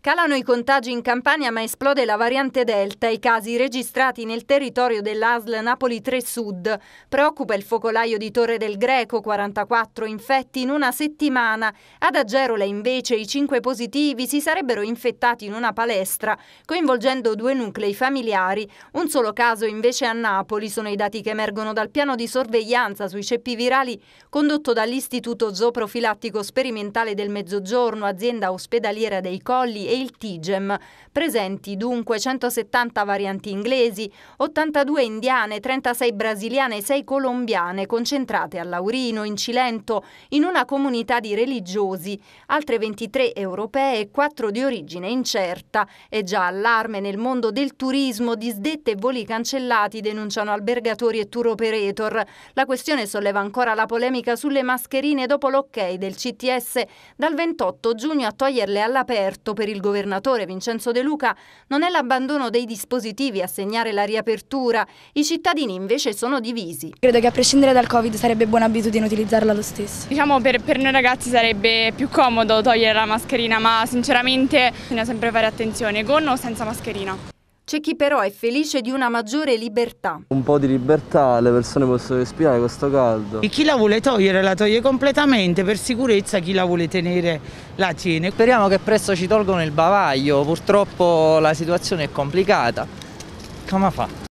Calano i contagi in Campania ma esplode la variante Delta, i casi registrati nel territorio dell'ASL Napoli 3 Sud. Preoccupa il focolaio di Torre del Greco, 44 infetti in una settimana. Ad Agerola invece i 5 positivi si sarebbero infettati in una palestra, coinvolgendo due nuclei familiari. Un solo caso invece a Napoli sono i dati che emergono dal piano di sorveglianza sui ceppi virali condotto dall'Istituto Zooprofilattico Sperimentale del Mezzogiorno, azienda ospedaliera dei Colli e il TIGEM, presenti dunque 170 varianti inglesi, 82 indiane, 36 brasiliane e 6 colombiane concentrate a Laurino, in Cilento, in una comunità di religiosi, altre 23 europee e 4 di origine incerta. È già allarme nel mondo del turismo, disdette e voli cancellati denunciano albergatori e tour operator. La questione solleva ancora la polemica sulle mascherine dopo l'ok del CTS dal 28 giugno a toglierle all'aperto per il il governatore Vincenzo De Luca, non è l'abbandono dei dispositivi a segnare la riapertura, i cittadini invece sono divisi. Credo che a prescindere dal Covid sarebbe buona abitudine utilizzarla lo stesso. Diciamo per, per noi ragazzi sarebbe più comodo togliere la mascherina, ma sinceramente bisogna sempre fare attenzione, con o senza mascherina. C'è chi però è felice di una maggiore libertà. Un po' di libertà, le persone possono respirare questo caldo. E chi la vuole togliere la toglie completamente, per sicurezza chi la vuole tenere la tiene. Speriamo che presto ci tolgono il bavaglio, purtroppo la situazione è complicata. Come fa?